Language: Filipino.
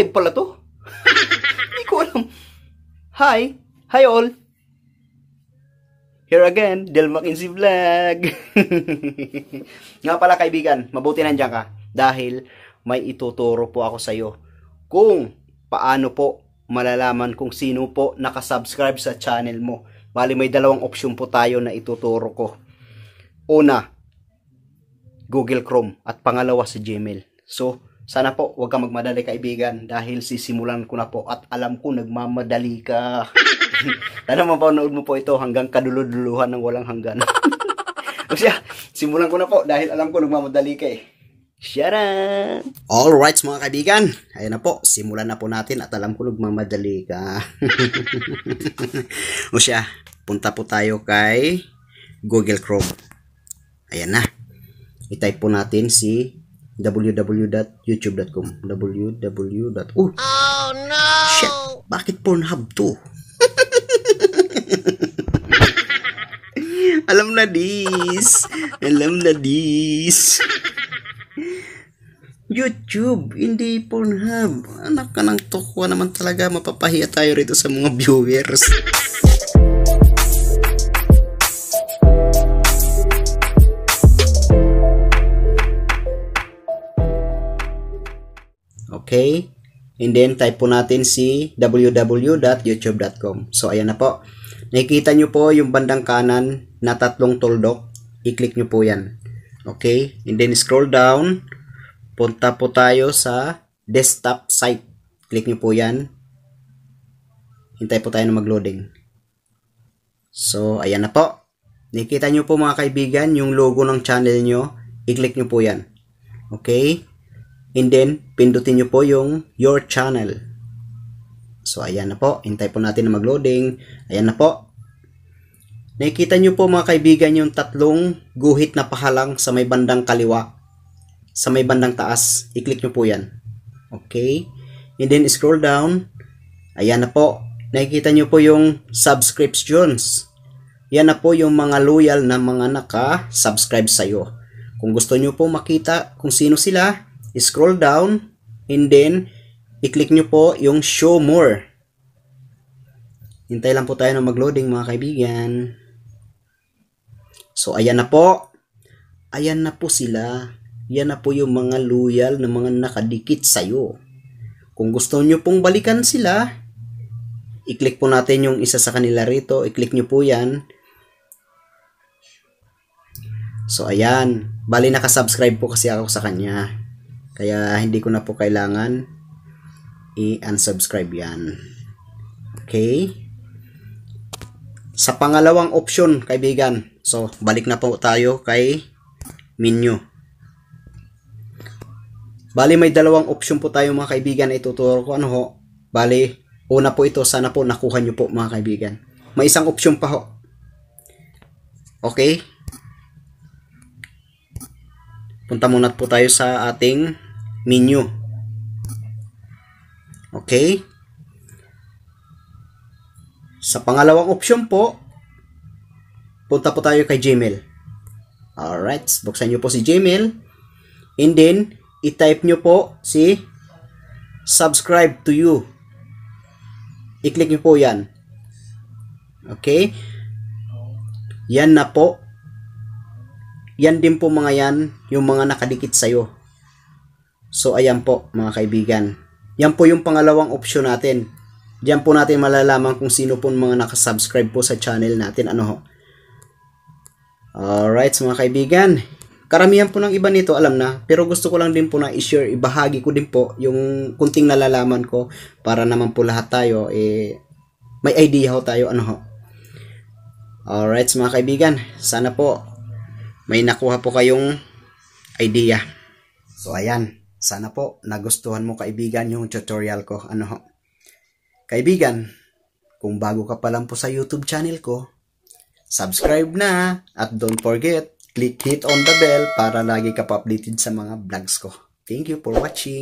Android pala to. Hindi ko alam. Hi. Hi all. Here again, Del McKinsey Vlog. Nga pala kaibigan, mabuti nandiyan ka. Dahil may ituturo po ako sa iyo kung paano po malalaman kung sino po nakasubscribe sa channel mo. Bali may dalawang option po tayo na ituturo ko. Una, Google Chrome at pangalawa sa si Gmail. So, sana po, huwag kang magmadali kaibigan dahil sisimulan ko na po at alam ko nagmamadali ka. Sana mapanood mo po ito hanggang kaduluduluhan ng walang hanggan. o siya, simulan ko na po dahil alam ko nagmamadali ka eh. All right, mga kaibigan, ayun na po, simulan na po natin at alam ko nagmamadali ka. o siya, punta po tayo kay Google Chrome. Ayan na. I-type po natin si www.youtube.com www. Oh, no! Shit! Bakit Pornhub to? Alam na this! Alam na this! YouTube, hindi Pornhub. Anak ka ng tokwa naman talaga. Mapapahiya tayo rito sa mga viewers. Okay? And then type po natin si www.youtube.com. So ayan na po. Nakikita nyo po yung bandang kanan na tatlong tuldok. I-click nyo po yan. Okay? And then scroll down. Punta po tayo sa desktop site. Click nyo po yan. Hintay po tayo na mag-loading. So, ayan na po. Nakikita nyo po mga kaibigan yung logo ng channel nyo. I-click nyo po yan. Okay? And then, pindutin nyo po yung your channel. So, ayan na po. Hintay po natin na mag-loading. Ayan na po. Nakikita nyo po mga kaibigan yung tatlong guhit na pahalang sa may bandang kaliwa. Sa may bandang taas. I-click nyo po yan. Okay. And then, scroll down. Ayan na po. Nakikita nyo po yung subscriptions. Yan na po yung mga loyal na mga naka-subscribe sa'yo. Kung gusto nyo po makita kung sino sila, Scroll down and then i-click nyo po yung show more. Hintay lang po tayo ng mag-loading mga kaibigan. So ayan na po. Ayan na po sila. Yan na po yung mga loyal na mga nakadikit sa'yo. Kung gusto nyo pong balikan sila, i-click po natin yung isa sa kanila rito. I-click nyo po yan. So, ayan. Bali, nakasubscribe po kasi ako sa kanya. Kaya hindi ko na po kailangan i-unsubscribe yan. Okay? Sa pangalawang option, kaibigan. So, balik na po tayo kay menu. Bali, may dalawang option po tayo mga kaibigan na ituturo ko. Ano ho? Bali, una po ito. Sana po nakuha nyo po mga kaibigan. May isang option pa ho. Okay? Punta muna po tayo sa ating menu. Okay? Sa pangalawang option po, punta po tayo kay Gmail. Alright, buksan nyo po si Gmail. And then, i-type nyo po si subscribe to you. I-click nyo po yan. Okay? Yan na po. Yan din po mga yan, yung mga nakadikit sa'yo. So ayan po mga kaibigan. Yan po yung pangalawang option natin. Diyan po natin malalaman kung sino po mga nakasubscribe po sa channel natin. Ano ho? Alright mga kaibigan. Karamihan po ng iba nito alam na pero gusto ko lang din po na i-share, ibahagi ko din po yung kunting nalalaman ko para naman po lahat tayo eh, may idea ho tayo ano ho. Alright mga kaibigan, sana po may nakuha po kayong idea. So ayan. Sana po nagustuhan mo kaibigan yung tutorial ko. Ano ho? Kaibigan, kung bago ka pa lang po sa YouTube channel ko, subscribe na at don't forget, click hit on the bell para lagi ka pa updated sa mga vlogs ko. Thank you for watching.